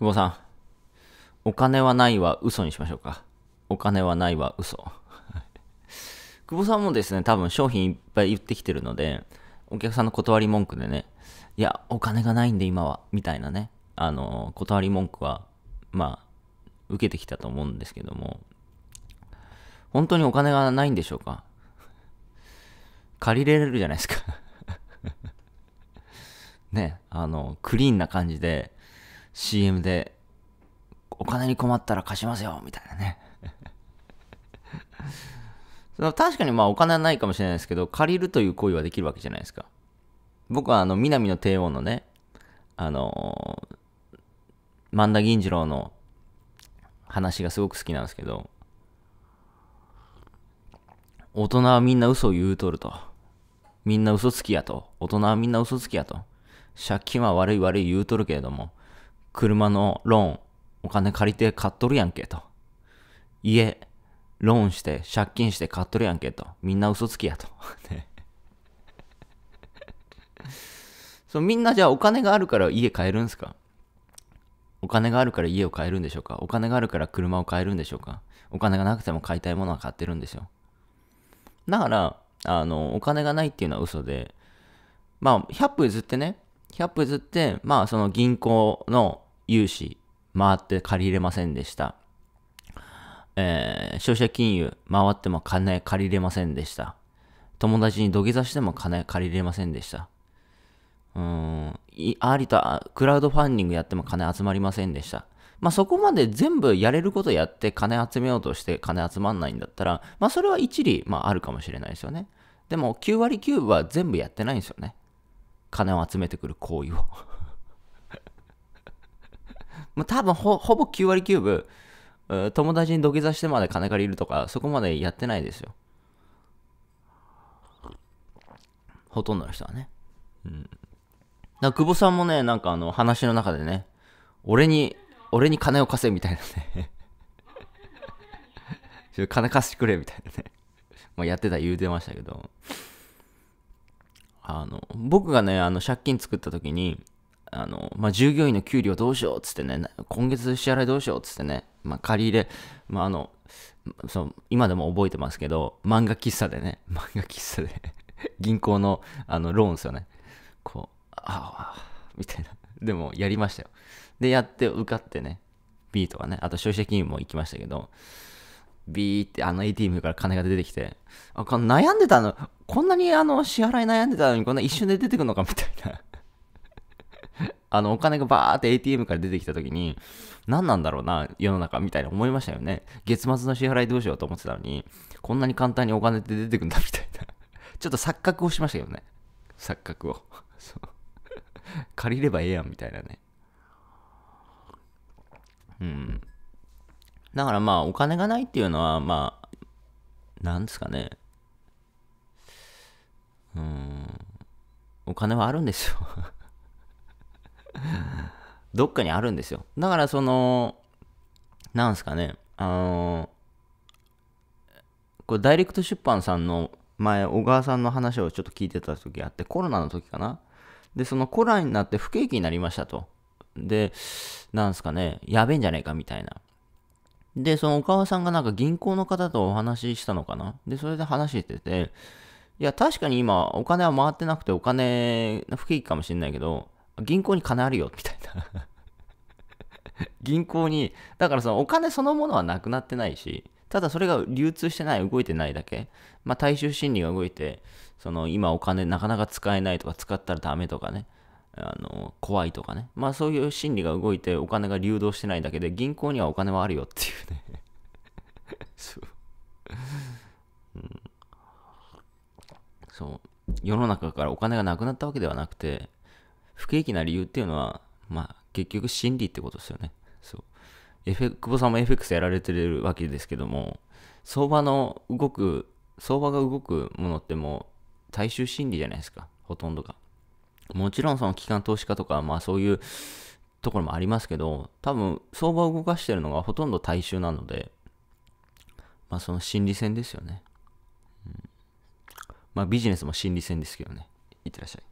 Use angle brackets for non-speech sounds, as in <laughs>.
久保さん。お金はないは嘘にしましょうか。お金はないは嘘。<laughs> 久保さんもですね、多分商品いっぱい言ってきてるので、お客さんの断り文句でね、いや、お金がないんで今は、みたいなね、あの、断り文句は、まあ、受けてきたと思うんですけども、本当にお金がないんでしょうか借りれるじゃないですか <laughs> ね、あの、クリーンな感じで、CM で、お金に困ったら貸しますよ、みたいなね。<laughs> 確かにまあお金はないかもしれないですけど、借りるという行為はできるわけじゃないですか。僕はあの、南の帝王のね、あの萬田銀次郎の話がすごく好きなんですけど、大人はみんな嘘を言うとると。みんな嘘つきやと。大人はみんな嘘つきやと。借金は悪い悪い言うとるけれども、車のローン、お金借りて買っとるやんけと。家、ローンして、借金して買っとるやんけと。みんな嘘つきやと。<laughs> そうみんなじゃあお金があるから家買えるんですかお金があるから家を買えるんでしょうかお金があるから車を買えるんでしょうかお金がなくても買いたいものは買ってるんでしょだから、あの、お金がないっていうのは嘘で、まあ、100歩譲ってね、キャップズって、まあその銀行の融資回って借りれませんでした。えー、消費者金融回っても金借りれませんでした。友達に土下座しても金借りれませんでした。うん、ありと、クラウドファンディングやっても金集まりませんでした。まあ、そこまで全部やれることやって金集めようとして金集まんないんだったら、まあ、それは一理、まあ、あるかもしれないですよね。でも、9割9分は全部やってないんですよね。金を集めてくる行為を <laughs> まあ多分ほぼ9割9分友達に土下座してまで金借りるとかそこまでやってないですよほとんどの人はねうんな久保さんもねなんかあの話の中でね俺に俺に金を貸せみたいなね <laughs> 金貸してくれみたいなねまあやってた言うてましたけどあの、僕がね、あの、借金作った時に、あの、まあ、従業員の給料どうしようっつってね、今月支払いどうしようっつってね、まあ、借り入れ、まあ、あの、そ今でも覚えてますけど、漫画喫茶でね、<laughs> 漫画喫茶で銀行の、あの、ローンですよね。こう、ああ、みたいな。でも、やりましたよ。で、やって受かってね、B とかね、あと消費者金融も行きましたけど、ビーってあの ATM から金が出てきて、あ悩んでたの、こんなにあの支払い悩んでたのにこんな一瞬で出てくるのかみたいな <laughs> あのお金がバーって ATM から出てきた時に、何なんだろうな、世の中みたいな思いましたよね。月末の支払いどうしようと思ってたのに、こんなに簡単にお金って出てくんだみたいな <laughs> ちょっと錯覚をしましたけどね。錯覚を <laughs> 借りればええやんみたいなね。うん。だからまあ、お金がないっていうのは、まあ、なんですかね。うん。お金はあるんですよ <laughs> どっかにあるんですよ。だからその、なんですかね。あのこれダイレクト出版さんの前、小川さんの話をちょっと聞いてた時あって、コロナの時かな。で、そのコロナになって不景気になりましたと。で、なんですかね、やべえんじゃねえかみたいな。で、そのお母さんがなんか銀行の方とお話ししたのかなで、それで話してて、いや、確かに今、お金は回ってなくて、お金の不景気かもしれないけど、銀行に金あるよ、みたいな <laughs> 銀行に、だからそのお金そのものはなくなってないし、ただそれが流通してない、動いてないだけ。まあ、大衆心理が動いて、その今お金なかなか使えないとか、使ったらダメとかね。あの怖いとかね、まあ、そういう心理が動いてお金が流動してないだけで銀行にはお金はあるよっていうね <laughs> そう、うん、そう世の中からお金がなくなったわけではなくて不景気な理由っていうのは、まあ、結局心理ってことですよねそうエフェ久保さんも FX やられてるわけですけども相場の動く相場が動くものってもう大衆心理じゃないですかほとんどが。もちろんその機関投資家とか、まあそういうところもありますけど、多分相場を動かしてるのがほとんど大衆なので、まあその心理戦ですよね。うん、まあビジネスも心理戦ですけどね。いってらっしゃい。